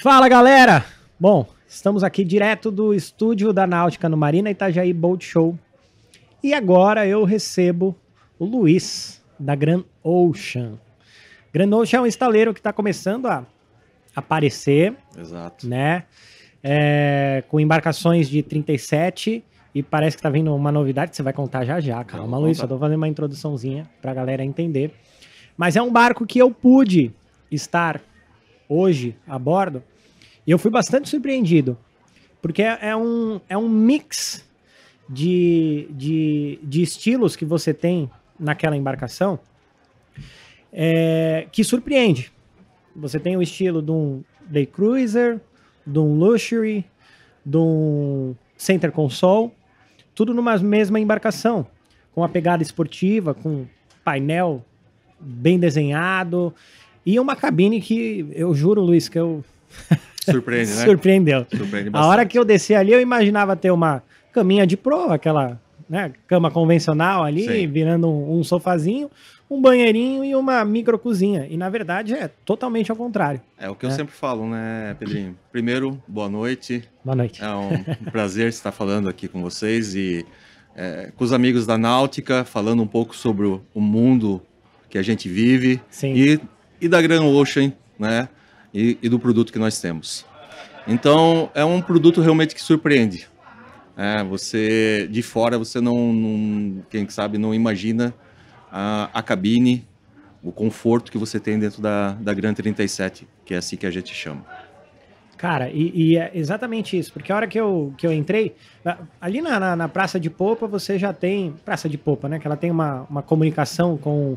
Fala galera! Bom, estamos aqui direto do estúdio da Náutica no Marina Itajaí Boat Show. E agora eu recebo o Luiz, da Grand Ocean. Grand Ocean é um estaleiro que está começando a aparecer. Exato. Né? É, com embarcações de 37 e parece que tá vindo uma novidade que você vai contar já já. Calma, Luiz, só tô fazendo uma introduçãozinha pra galera entender. Mas é um barco que eu pude estar hoje a bordo, e eu fui bastante surpreendido, porque é, é, um, é um mix de, de, de estilos que você tem naquela embarcação é, que surpreende. Você tem o estilo de um day cruiser, de um luxury, de um center console, tudo numa mesma embarcação, com a pegada esportiva, com painel bem desenhado e uma cabine que, eu juro, Luiz, que eu. Surpreende, né? Surpreendeu. Surpreende a hora que eu desci ali, eu imaginava ter uma caminha de prova, aquela né, cama convencional ali, Sim. virando um, um sofazinho, um banheirinho e uma micro cozinha. E na verdade é totalmente ao contrário. É o que eu né? sempre falo, né, Pedrinho? Primeiro, boa noite. Boa noite. É um prazer estar falando aqui com vocês e é, com os amigos da Náutica, falando um pouco sobre o, o mundo que a gente vive Sim. e e da Grand Ocean, né? E, e, do produto que nós temos. Então, é um produto realmente que surpreende. É, você, de fora, você não, não, quem sabe, não imagina a, a cabine, o conforto que você tem dentro da, da Gran 37, que é assim que a gente chama. Cara, e, e, é exatamente isso, porque a hora que eu, que eu entrei, ali na, na, na, Praça de Popa você já tem. Praça de Popa, né? Que ela tem uma, uma comunicação com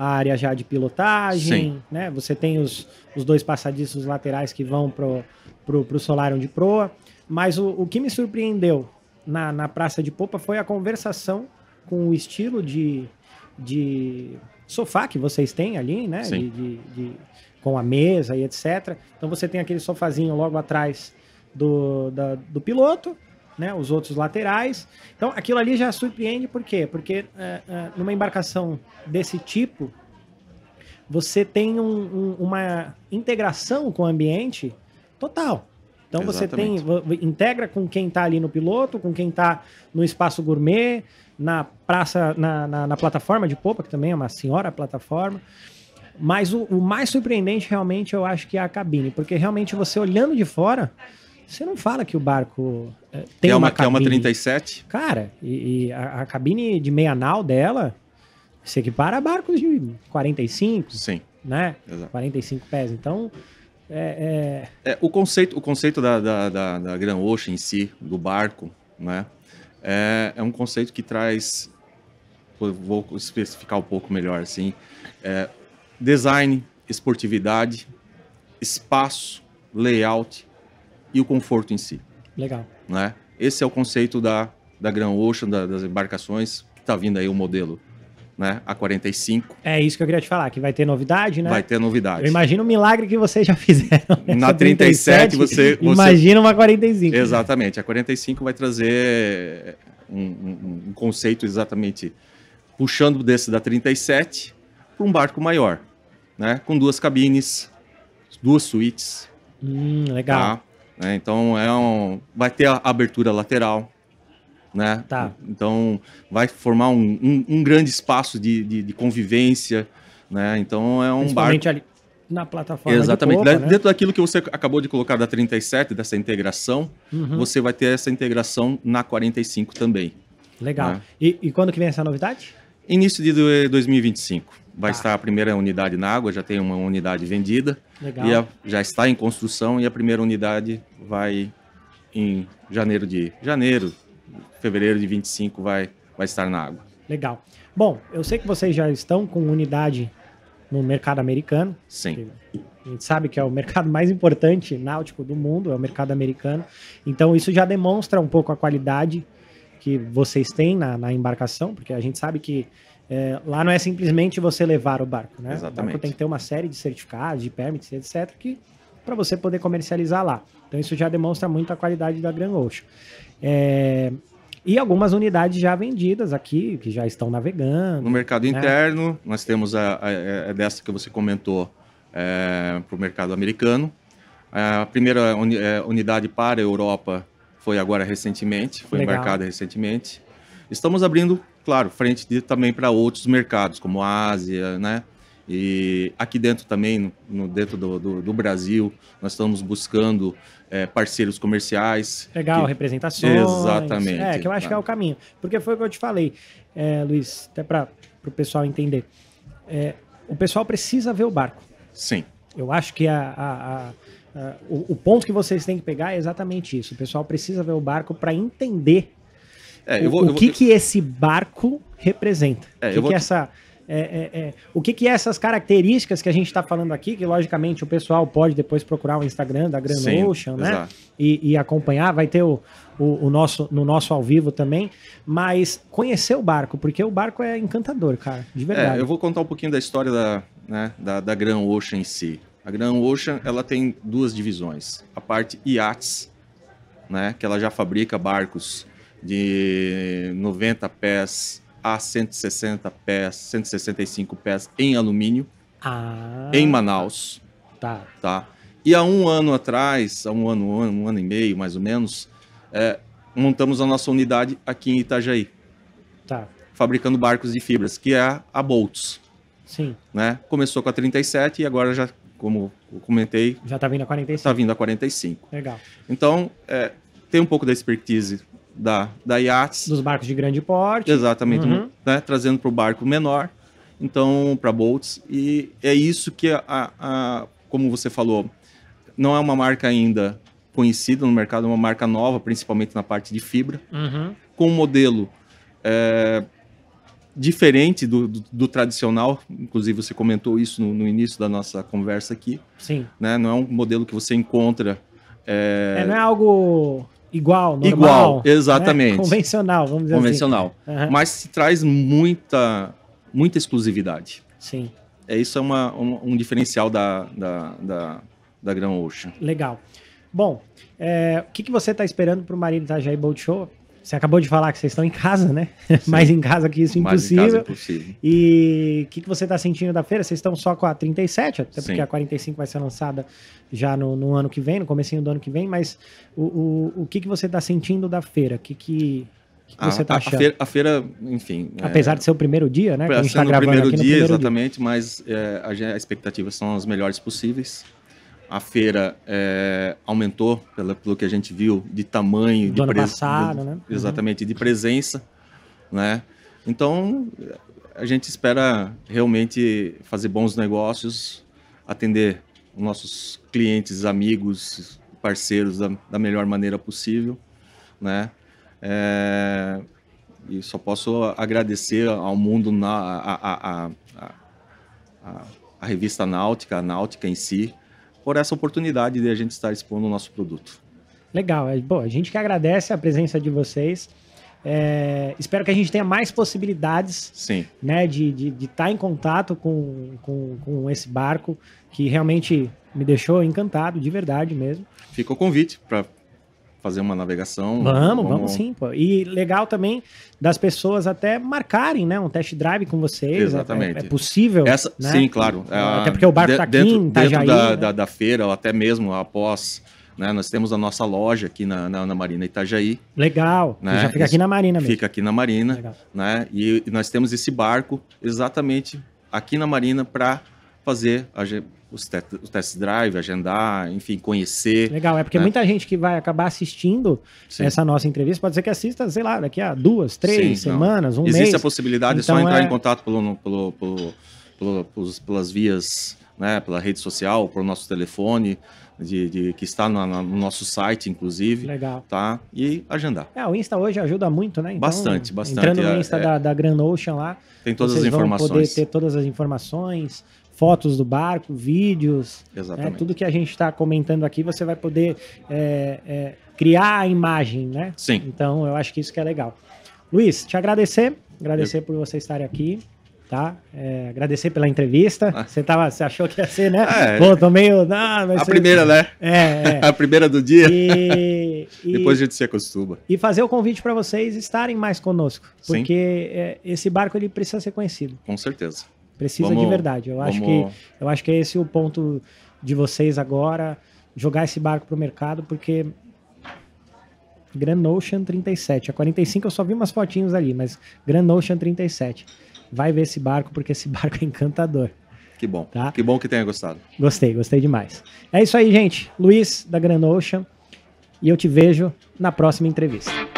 a área já de pilotagem, Sim. né? Você tem os, os dois passadiços laterais que vão pro, pro, pro solário de proa. Mas o, o que me surpreendeu na, na Praça de Popa foi a conversação com o estilo de, de sofá que vocês têm ali, né? De, de, de, com a mesa e etc. Então você tem aquele sofazinho logo atrás do, da, do piloto né, os outros laterais. Então, aquilo ali já surpreende, por quê? Porque é, é, numa embarcação desse tipo, você tem um, um, uma integração com o ambiente total. Então Exatamente. você tem integra com quem está ali no piloto, com quem está no espaço gourmet, na praça, na, na, na, plataforma de popa, que também é uma senhora plataforma. Mas o, o mais surpreendente realmente eu acho que é a cabine, porque realmente você olhando de fora, você não fala que o barco é, tem é uma, uma cabine. é uma 37? Cara, e, e a, a, cabine de meia nau dela se equipara a barcos de 45. Sim. Né? Exato. 45 pés. Então, é, é... é, o conceito, o conceito da, da, da, da Grand Ocean em si, do barco, né? É, é um conceito que traz, vou especificar um pouco melhor assim, é, design, esportividade, espaço, layout, e o conforto em si. Legal. Né? Esse é o conceito da, da Grand Ocean, da, das embarcações, que está vindo aí o modelo né? A 45. É isso que eu queria te falar, que vai ter novidade, né? Vai ter novidade. Eu imagino o milagre que vocês já fizeram. Né? Na 37, 37 você, você, Imagina uma 45. Né? Exatamente. Né? A 45 vai trazer eh, um, um, um, conceito exatamente puxando desse da 37 para um barco maior, né? Com duas cabines, duas suítes. Hum, legal. Tá? Né? Então é um, vai ter a abertura lateral, né? Tá. Então vai formar um, um, um grande espaço de, de, de, convivência, né? Então é um bar ali na plataforma. Exatamente. De Copa, né? Dentro daquilo que você acabou de colocar da 37, dessa integração, uhum. você vai ter essa integração na 45 também. Legal. Né? E, e quando que vem essa novidade? Início de 2025. Vai tá. estar a primeira unidade na água, já tem uma unidade vendida. Legal. E a, já está em construção e a primeira unidade vai em janeiro de janeiro, fevereiro de 25 vai vai estar na água. Legal. Bom, eu sei que vocês já estão com unidade no mercado americano. Sim. A gente sabe que é o mercado mais importante náutico do mundo, é o mercado americano. Então isso já demonstra um pouco a qualidade que vocês têm na, na embarcação, porque a gente sabe que é, lá não é simplesmente você levar o barco, né? Exatamente. O barco tem que ter uma série de certificados, de permits, etc., que para você poder comercializar lá. Então isso já demonstra muito a qualidade da Grand Ocean. É, e algumas unidades já vendidas aqui, que já estão navegando. No mercado né? interno, nós temos a, a, a, é, é dessa que você comentou é, para o mercado americano. A primeira uni, é, unidade para a Europa foi agora recentemente, foi Legal. embarcada recentemente. Estamos abrindo claro, frente de, também para outros mercados, como a Ásia, né? E aqui dentro também, no, dentro do, do, do Brasil, nós estamos buscando é, parceiros comerciais. Legal, que... representações. Exatamente. É, que eu acho tá. que é o caminho. Porque foi o que eu te falei, é, Luiz, até para o pessoal entender. É, o pessoal precisa ver o barco. Sim. Eu acho que a, a, a, o, o ponto que vocês têm que pegar é exatamente isso. O pessoal precisa ver o barco para entender é, vou, o que, vou... que esse barco representa? É, o que, que essa. É, é, é. o que, que essas características que a gente está falando aqui, que logicamente o pessoal pode depois procurar o Instagram da Grand Sim, Ocean, né? E, e, acompanhar, vai ter o, o, o, nosso, no nosso ao vivo também, mas conhecer o barco, porque o barco é encantador, cara, de é, verdade. eu vou contar um pouquinho da história da, né, da, da Grand Ocean em si. A Grand Ocean, ela tem duas divisões, a parte Yachts né, que ela já fabrica barcos de 90 pés a 160 pés, 165 pés em alumínio, ah, em Manaus. Tá. tá. E há um ano atrás, há um ano, um ano, e meio mais ou menos, é, montamos a nossa unidade aqui em Itajaí. Tá. Fabricando barcos de fibras, que é a Bolts. Sim. Né? Começou com a 37 e agora já, como eu comentei. Já está vindo a 45. Está vindo a 45. Legal. Então, é, tem um pouco da expertise da, da Dos barcos de grande porte. Exatamente, uhum. né, trazendo para o barco menor, então para boats. E é isso que, a, a, como você falou, não é uma marca ainda conhecida no mercado, é uma marca nova, principalmente na parte de fibra, uhum. com um modelo é, diferente do, do, do, tradicional. Inclusive, você comentou isso no, no, início da nossa conversa aqui. Sim. Né? Não é um modelo que você encontra. É, é não é algo igual, normal. Igual, né? exatamente. Né? Convencional, vamos dizer assim. Convencional. Assim. Uhum. Mas se traz muita, muita exclusividade. Sim. É, isso é uma, um, um diferencial da, da, da, da Gran Ocean. Legal. Bom, é, o que, que você está esperando para o marido Itajaí Boat Show? Você acabou de falar que vocês estão em casa, né? Mais em casa que isso, impossível. Mais em casa, impossível. E o que, que você está sentindo da feira? Vocês estão só com a 37, até Sim. porque a 45 vai ser lançada já no, no, ano que vem, no comecinho do ano que vem, mas o, o, o que, que você está sentindo da feira? O que, que, que, que ah, tá a, você está achando? A feira, a feira, enfim... É Apesar é... de ser o primeiro dia, né? Que a gente está gravando primeiro aqui no primeiro exatamente, dia, exatamente, mas é, expectativas são as melhores possíveis a feira é, aumentou, pela, pelo que a gente viu, de tamanho, Do de presença. Né? Uhum. Exatamente, uhum. de presença. Né? Então, a gente espera realmente fazer bons negócios, atender nossos clientes, amigos, parceiros da, da melhor maneira possível. Né? É, e só posso agradecer ao mundo, na, a, a, a, a revista Náutica, a Náutica em si, por essa oportunidade de a gente estar expondo o nosso produto. Legal. É, bom, a gente que agradece a presença de vocês. É, espero que a gente tenha mais possibilidades Sim. Né, de estar tá em contato com, com, com, esse barco que realmente me deixou encantado, de verdade mesmo. Fica o convite para fazer uma navegação. Vamos, vamos, vamos sim, pô. E legal também das pessoas até marcarem, né, um test drive com vocês. É, é exatamente. É, é possível. Essa, né? Sim, claro. Até ah, porque o barco está aqui, dentro, Itajaí, dentro da, né? da, da, feira, ou até mesmo após. Né, nós temos a nossa loja aqui na, na, na Marina Itajaí. Legal. Né? Já fica aqui na Marina mesmo. Fica aqui na Marina. Legal. Né? E, e nós temos esse barco exatamente aqui na Marina para fazer os, te os test drive, agendar, enfim, conhecer. Legal, é porque né? muita gente que vai acabar assistindo Sim. essa nossa entrevista pode ser que assista, sei lá, daqui a duas, três Sim, semanas, um Existe mês. Existe a possibilidade, então, é só então, entrar é... em contato pelo, pelo, pelo, pelo pelas vias, né, pela rede social, pelo nosso telefone de, de que está no, no, nosso site, inclusive. Legal. Tá? E agendar. É, o Insta hoje ajuda muito, né? Então, bastante, bastante. Entrando no é, Insta é, da, da Grand Ocean lá. Tem todas as informações. Vão poder ter todas as informações fotos do barco, vídeos, né? tudo que a gente está comentando aqui, você vai poder é, é, criar a imagem, né? Sim. Então, eu acho que isso que é legal. Luiz, te agradecer, agradecer eu... por você estar aqui tá? É, agradecer pela entrevista. Ah. Você, tava, você achou que ia ser, né? Ah, é. tô meio. Não, ah, a ser... primeira, né? É, é. a primeira do dia. E, Depois a gente se acostuma. E fazer o convite para vocês estarem mais conosco. Porque é, esse barco ele precisa ser conhecido. Com certeza. Precisa vamos, de verdade. Eu vamos... acho, que, eu acho que esse é o ponto de vocês agora. Jogar esse barco pro mercado, porque Grand Ocean 37. A 45 eu só vi umas fotinhos ali, mas Grand Ocean 37 vai ver esse barco, porque esse barco é encantador. Que bom. Tá? Que bom que tenha gostado. Gostei, gostei demais. É isso aí, gente. Luiz, da Grand Ocean. E eu te vejo na próxima entrevista.